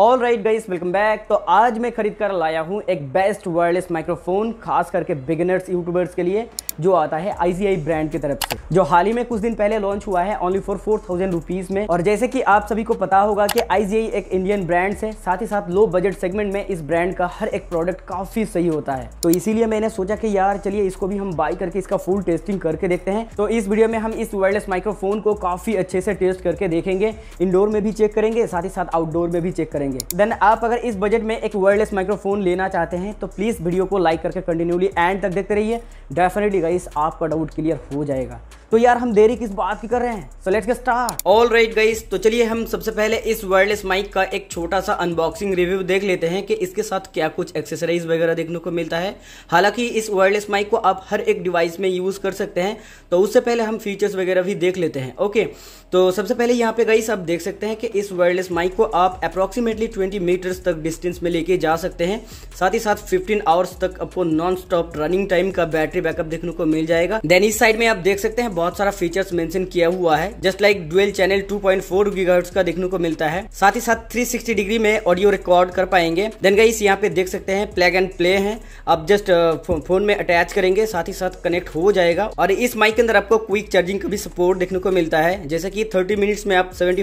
all right guys welcome back तो आज मैं खरीद कर लाया हूँ एक बेस्ट वायरलेस माइक्रोफोन खास करके बिगिनर्स यूट्यूबर्स के लिए जो आता है आई ब्रांड की तरफ से जो हाल ही में कुछ दिन पहले लॉन्च हुआ है only for four thousand rupees में और जैसे कि आप सभी को पता होगा कि आई एक इंडियन ब्रांड है साथ ही साथ लो बजट सेगमेंट में इस ब्रांड का हर एक प्रोडक्ट काफ़ी सही होता है तो इसीलिए मैंने सोचा कि यार चलिए इसको भी हम बाई करके इसका फुल टेस्टिंग करके देखते हैं तो इस वीडियो में हम इस वायरलेस माइक्रोफोन को काफ़ी अच्छे से टेस्ट करके देखेंगे इंडोर में भी चेक करेंगे साथ ही साथ आउटडोर में भी चेक करेंगे करेंगे देन आप अगर इस बजट में एक वायरलेस माइक्रोफोन लेना चाहते हैं तो प्लीज़ वीडियो को लाइक करके कंटिन्यूली एंड तक देखते रहिए डेफिनेटली गाइस आपका डाउट क्लियर हो जाएगा तो यार हम देरी किस बात की कर रहे हैं so let's get start all right guys तो चलिए हम सबसे पहले इस वायरलेस माइक का एक छोटा सा अनबॉक्सिंग रिव्यू देख लेते हैं कि इसके साथ क्या कुछ एक्सेसरीज वगैरह देखने को मिलता है हालांकि इस वायरलेस माइक को आप हर एक डिवाइस में यूज कर सकते हैं तो उससे पहले हम फीचर्स वगैरह भी देख लेते हैं ओके तो सबसे पहले यहाँ पे गाइस आप देख सकते हैं कि इस वायरलेस माइक को आप अप्रोक्सीमेटली अप्रोक्सीमेटली 20 मीटर्स तक डिस्टेंस में लेके जा सकते हैं साथ ही साथ 15 आवर्स तक आपको नॉन स्टॉप रनिंग टाइम का बैटरी बैकअप देखने को मिल जाएगा देन इस साइड में आप देख सकते हैं बहुत सारा फीचर्स मेंशन किया हुआ है just like dual channel 2.4 gigahertz का देखने को मिलता है साथ ही साथ 360 डिग्री में ऑडियो रिकॉर्ड कर पाएंगे देन गई यहाँ पे देख सकते हैं प्लेग एंड प्ले है आप जस्ट फोन uh, में अटैच करेंगे साथ ही साथ कनेक्ट हो जाएगा और इस माइक के अंदर आपको क्विक चार्जिंग का भी सपोर्ट देखने को मिलता है जैसे की थर्टी मिनट्स में आप सेवेंटी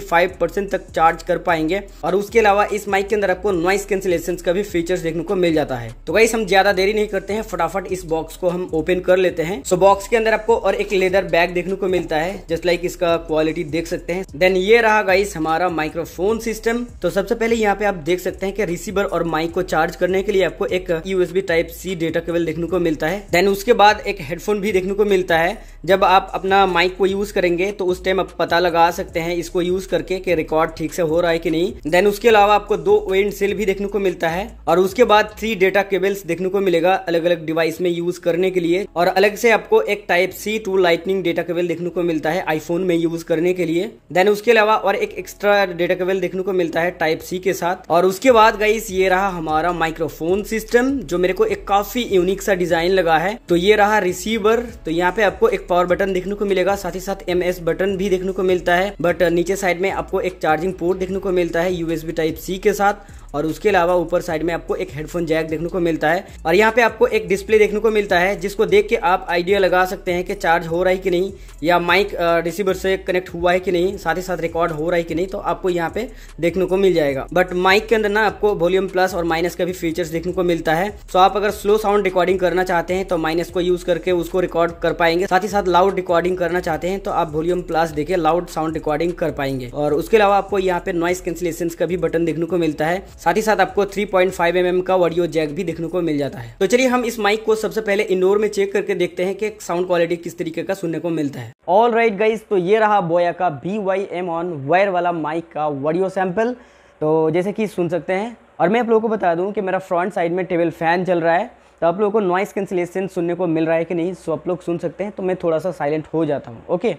तक चार्ज कर पाएंगे और उसके अलावा अलावा इस माइक के अंदर आपको नॉइस कैंसिलेशन का भी फीचर देखने को मिल जाता है तो गाइस हम ज्यादा देरी नहीं करते हैं फटाफट इस बॉक्स को हम ओपन कर लेते हैं सो बॉक्स के अंदर आपको और एक लेदर बैग देखने को मिलता है जस्ट लाइक इसका क्वालिटी देख सकते हैं देन ये रहा गाइस हमारा माइक्रोफोन सिस्टम तो सबसे पहले यहाँ पे आप देख सकते हैं कि रिसीवर और माइक को चार्ज करने के लिए आपको एक USB type C data cable देखने को मिलता है देन उसके बाद एक हेडफोन भी देखने को मिलता है जब आप अपना माइक को यूज करेंगे तो उस टाइम आप पता लगा सकते हैं इसको यूज करके कि रिकॉर्ड ठीक से हो रहा है कि नहीं देन उसके अलावा अलावा आपको दो वेंड सेल भी देखने को मिलता है और उसके बाद थ्री डेटा केबल्स देखने को मिलेगा अलग अलग डिवाइस में यूज करने के लिए और अलग से आपको एक type C to lightning data cable देखने को मिलता है आईफोन में यूज करने के लिए देन उसके अलावा और एक एक्स्ट्रा डेटा केबल देखने को मिलता है टाइप सी के साथ और उसके बाद गाइस ये रहा हमारा माइक्रोफोन सिस्टम जो मेरे को एक काफी यूनिक सा डिजाइन लगा है तो ये रहा रिसीवर तो यहाँ पे आपको एक पावर बटन देखने को मिलेगा साथ ही साथ एम बटन भी देखने को मिलता है बट नीचे साइड में आपको एक चार्जिंग पोर्ट देखने को मिलता है यूएसबी टाइप टाइप सी के साथ और उसके अलावा ऊपर साइड में आपको एक हेडफोन जैक देखने को मिलता है और यहाँ पे आपको एक डिस्प्ले देखने को मिलता है जिसको देख के आप आइडिया लगा सकते हैं कि चार्ज हो रहा है कि नहीं या माइक रिसीवर से कनेक्ट हुआ है कि नहीं साथ ही साथ रिकॉर्ड हो रहा है कि नहीं तो आपको यहाँ पे देखने को मिल जाएगा बट माइक के अंदर ना आपको वॉल्यूम प्लस और माइनस का भी फीचर्स देखने को मिलता है तो आप अगर स्लो साउंड रिकॉर्डिंग करना चाहते हैं तो माइनस को यूज करके उसको रिकॉर्ड कर पाएंगे साथ ही साथ लाउड रिकॉर्डिंग करना चाहते हैं तो आप वॉल्यूम प्लस देखे लाउड साउंड रिकॉर्डिंग कर पाएंगे और उसके अलावा आपको यहाँ पे नॉइस कैंसिलेशन का भी बटन देखने को मिलता है साथ ही साथ आपको 3.5 पॉइंट mm का ऑडियो जैक भी देखने को मिल जाता है तो चलिए हम इस माइक को सबसे पहले इंडोर में चेक करके देखते हैं कि साउंड क्वालिटी किस तरीके का सुनने को मिलता है ऑल राइट गाइज तो ये रहा बोया का B Y M on wire वाला माइक का ऑडियो सैम्पल तो जैसे कि सुन सकते हैं और मैं आप लोगों को बता दूं कि मेरा फ्रंट साइड में टेबल फैन चल रहा है तो आप लोगों को नॉइस कैंसिलेशन सुनने को मिल रहा है कि नहीं सो आप लोग सुन सकते हैं तो मैं थोड़ा सा साइलेंट हो जाता हूँ okay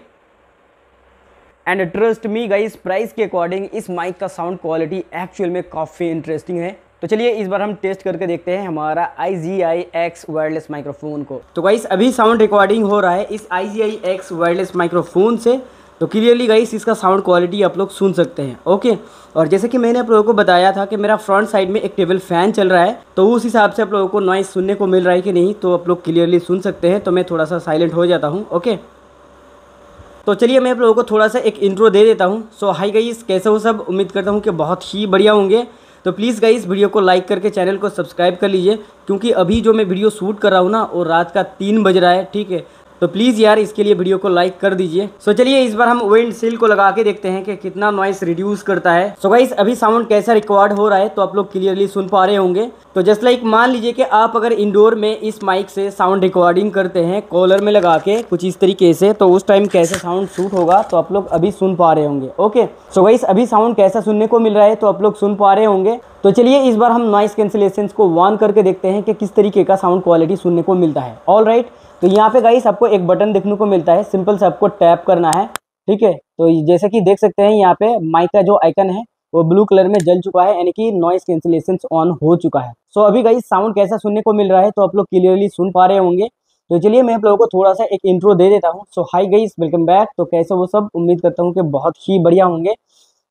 and trust me guys price के अकॉर्डिंग इस माइक का साउंड क्वालिटी एक्चुअल में काफ़ी इंटरेस्टिंग है तो चलिए इस बार हम टेस्ट करके देखते हैं हमारा I G I X wireless microphone को तो गाइस अभी साउंड रिकॉर्डिंग हो रहा है इस I G I X wireless microphone से तो क्लियरली गाइस इसका साउंड क्वालिटी आप लोग सुन सकते हैं ओके और जैसे कि मैंने आप लोगों को बताया था कि मेरा फ्रंट साइड में एक टेबल फैन चल रहा है तो उस हिसाब से आप लोगों को नॉइस सुनने को मिल रहा है कि नहीं तो आप लोग क्लियरली सुन सकते हैं तो मैं थोड़ा सा साइलेंट हो जाता हूँ ओके तो चलिए मैं आप लोगों को थोड़ा सा एक इंट्रो दे देता हूँ सो हाई गाइस कैसे हो सब उम्मीद करता हूँ कि बहुत ही बढ़िया होंगे तो प्लीज़ गाइस वीडियो को लाइक करके चैनल को सब्सक्राइब कर लीजिए क्योंकि अभी जो मैं वीडियो शूट कर रहा हूँ ना वो रात का तीन बज रहा है ठीक है तो प्लीज़ यार इसके लिए वीडियो को लाइक कर दीजिए सो चलिए इस बार हम विंड सील को लगा के देखते हैं कि कितना नॉइस रिड्यूस करता है सो so गाइस अभी साउंड कैसा रिकॉर्ड हो रहा है तो आप लोग क्लियरली सुन पा रहे होंगे तो जस्ट लाइक मान लीजिए कि आप अगर इंडोर में इस माइक से साउंड रिकॉर्डिंग करते हैं कॉलर में लगा के कुछ इस तरीके से तो उस टाइम कैसे साउंड शूट होगा तो आप लोग अभी सुन पा रहे होंगे ओके सो वाइस अभी साउंड कैसा सुनने को मिल रहा है तो आप लोग सुन पा रहे होंगे तो चलिए इस बार हम नॉइस कैंसिलेशन को वन करके देखते हैं कि किस तरीके का साउंड क्वालिटी सुनने को मिलता है ऑल राइट right, तो यहाँ पे गाइस आपको एक बटन देखने को मिलता है सिंपल से आपको टैप करना है ठीक है तो जैसे कि देख सकते हैं यहाँ पे माइक का जो आइकन है वो ब्लू कलर में जल चुका है यानी कि नॉइस कैंसिलेशन ऑन हो चुका है सो so, अभी गई साउंड कैसा सुनने को मिल रहा है तो आप लोग क्लियरली सुन पा रहे होंगे तो चलिए मैं आप लोगों को थोड़ा सा एक इंट्रो दे देता हूँ so hi guys welcome back तो कैसे वो सब उम्मीद करता हूँ कि बहुत ही बढ़िया होंगे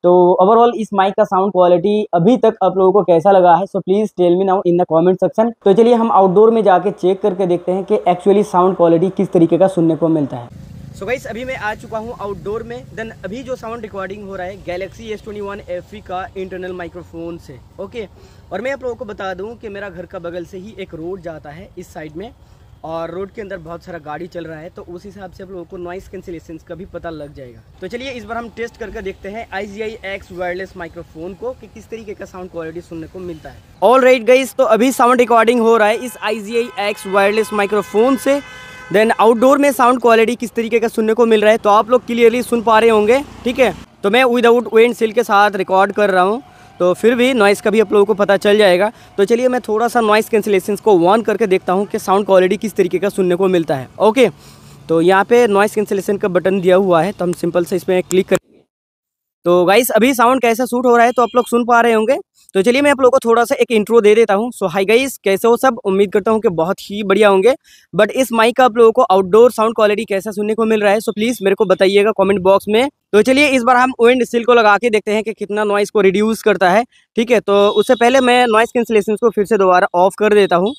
तो ओवरऑल इस माइक का साउंड क्वालिटी अभी तक आप लोगों को कैसा लगा है so please tell me now in the comment section तो चलिए हम आउटडोर में जाके चेक करके देखते हैं कि एक्चुअली साउंड क्वालिटी किस तरीके का सुनने को मिलता है सो गाइस अभी मैं आ चुका हूँ आउटडोर में देन अभी जो साउंड रिकॉर्डिंग हो रहा है Galaxy S twenty one F का इंटरनल माइक्रोफोन से ओके और मैं आप लोगों को बता दूँ कि मेरा घर का बगल से ही एक रोड जाता है इस साइड में और रोड के अंदर बहुत सारा गाड़ी चल रहा है तो उस हिसाब से आप लोगों को नॉइस कैंसिलेशन का भी पता लग जाएगा तो चलिए इस बार हम टेस्ट करके देखते हैं I G I X wireless microphone को कि किस तरीके का साउंड क्वालिटी सुनने को मिलता है ऑल राइट गाइज तो अभी साउंड रिकॉर्डिंग हो रहा है इस I G I X wireless microphone से देन आउटडोर में साउंड क्वालिटी किस तरीके का सुनने को मिल रहा है तो आप लोग क्लियरली सुन पा रहे होंगे ठीक है तो मैं विदाउट वेंट सील के साथ रिकॉर्ड कर रहा हूँ तो फिर भी नॉइस का भी आप लोगों को पता चल जाएगा तो चलिए मैं थोड़ा सा नॉइस कैंसिलेशन को ऑन करके देखता हूँ कि साउंड क्वालिटी किस तरीके का सुनने को मिलता है ओके तो यहाँ पे नॉइस कैंसिलेशन का बटन दिया हुआ है तो हम सिंपल से इसमें क्लिक कर तो गाइस अभी साउंड कैसा सूट हो रहा है तो आप लोग सुन पा रहे होंगे तो चलिए मैं आप लोगों को थोड़ा सा एक इंट्रो दे देता हूँ सो हाई गाइस कैसे हो सब उम्मीद करता हूँ कि बहुत ही बढ़िया होंगे बट इस माइक का आप लोगों को आउटडोर साउंड क्वालिटी कैसा सुनने को मिल रहा है सो प्लीज़ मेरे को बताइएगा कमेंट बॉक्स में तो चलिए इस बार हम विंड स्टिल को लगा के देखते हैं कि कितना नॉइस को रिड्यूस करता है ठीक है तो उससे पहले मैं नॉइस कैंसिलेशन को फिर से दोबारा ऑफ कर देता हूँ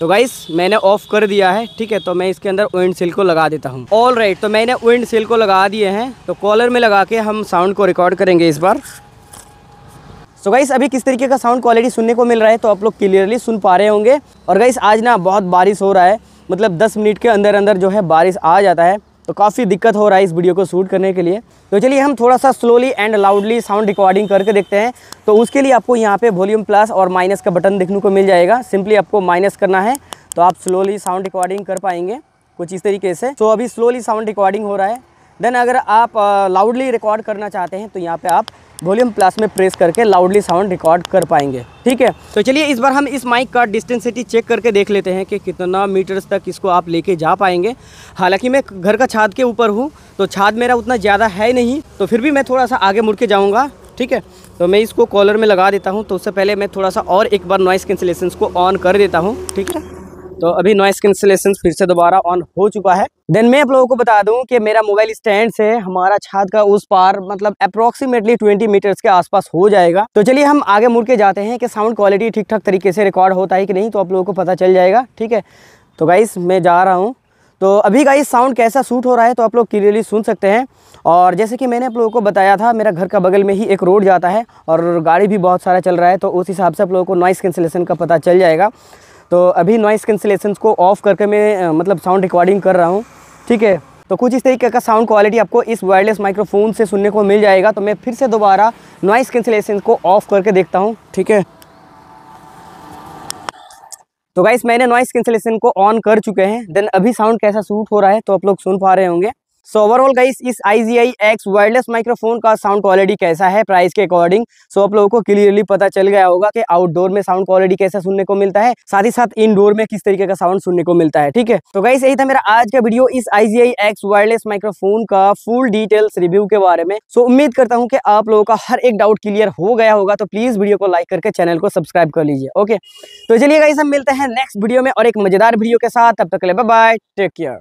तो गाइस मैंने ऑफ कर दिया है ठीक है तो मैं इसके अंदर विंड सील को लगा देता हूँ ऑल राइट तो मैंने विंड सील को लगा दिए हैं तो कॉलर में लगा के हम साउंड को रिकॉर्ड करेंगे इस बार सो so गाइस अभी किस तरीके का साउंड क्वालिटी सुनने को मिल रहा है तो आप लोग क्लियरली सुन पा रहे होंगे और गाइस आज ना बहुत बारिश हो रहा है मतलब 10 मिनट के अंदर अंदर जो है बारिश आ जाता है तो काफ़ी दिक्कत हो रहा है इस वीडियो को शूट करने के लिए तो चलिए हम थोड़ा सा slowly and loudly sound recording करके देखते हैं तो उसके लिए आपको यहाँ पे वॉल्यूम प्लस और माइनस का बटन देखने को मिल जाएगा सिंपली आपको माइनस करना है तो आप स्लोली साउंड रिकॉर्डिंग कर पाएंगे कुछ इस तरीके से तो अभी स्लोली साउंड रिकॉर्डिंग हो रहा है देन अगर आप लाउडली रिकॉर्ड करना चाहते हैं तो यहाँ पर आप वॉल्यूम प्लस में प्रेस करके लाउडली साउंड रिकॉर्ड कर पाएंगे ठीक है तो चलिए इस बार हम इस माइक का डिस्टेंसिटी चेक करके देख लेते हैं कि कितना मीटर्स तक इसको आप लेके जा पाएंगे हालांकि मैं घर का छाद के ऊपर हूँ तो छाद मेरा उतना ज़्यादा है नहीं तो फिर भी मैं थोड़ा सा आगे मुड़ के जाऊँगा ठीक है तो मैं इसको कॉलर में लगा देता हूँ तो उससे पहले मैं थोड़ा सा और एक बार नॉइस कैंसिलेशन को ऑन कर देता हूँ ठीक है तो अभी नॉइस कैंसिलेशन फिर से दोबारा ऑन हो चुका है देन मैं आप लोगों को बता दूं कि मेरा मोबाइल स्टैंड से हमारा छात का उस पार मतलब अप्रोक्सीमेटली 20 मीटर्स के आसपास हो जाएगा तो चलिए हम आगे मुड़ के जाते हैं कि साउंड क्वालिटी ठीक ठाक तरीके से रिकॉर्ड होता है कि नहीं तो आप लोगों को पता चल जाएगा ठीक है तो गाइस मैं जा रहा हूँ तो अभी का साउंड कैसा सूट हो रहा है तो आप लोग क्लियरली सुन सकते हैं और जैसे कि मैंने आप लोगों को बताया था मेरा घर का बगल में ही एक रोड जाता है और गाड़ी भी बहुत सारा चल रहा है तो उस हिसाब से आप लोगों को नॉइस कैंसिलेशन का पता चल जाएगा तो अभी नॉइस कैंसिलेशन को ऑफ करके मैं मतलब साउंड रिकॉर्डिंग कर रहा हूँ ठीक है तो कुछ इस तरीके का साउंड क्वालिटी आपको इस वायरलेस माइक्रोफोन से सुनने को मिल जाएगा तो मैं फिर से दोबारा नॉइस कैंसिलेशन को ऑफ करके देखता हूँ ठीक है तो गाइस मैंने नॉइस कैंसिलेशन को ऑन कर चुके हैं देन अभी साउंड कैसा सूट हो रहा है तो आप लोग सुन पा रहे होंगे सो ओवरऑल गाइस इस I G I X wireless microphone का साउंड क्वालिटी कैसा है प्राइस के अकॉर्डिंग सो आप लोगों को क्लियरली पता चल गया होगा कि आउटडोर में साउंड क्वालिटी कैसा सुनने को मिलता है साथ ही साथ इनडोर में किस तरीके का साउंड सुनने को मिलता है ठीक है तो गाइस यही था मेरा आज का वीडियो इस I G I X wireless microphone का फुल डिटेल्स रिव्यू के बारे में सो उम्मीद करता हूँ कि आप लोगों का हर एक डाउट क्लियर हो गया होगा तो प्लीज वीडियो को लाइक करके चैनल को सब्सक्राइब कर लीजिए ओके तो चलिए गाइस हम मिलते हैं नेक्स्ट वीडियो में और एक मजेदार वीडियो के साथ तब तक ले बाय टेक केयर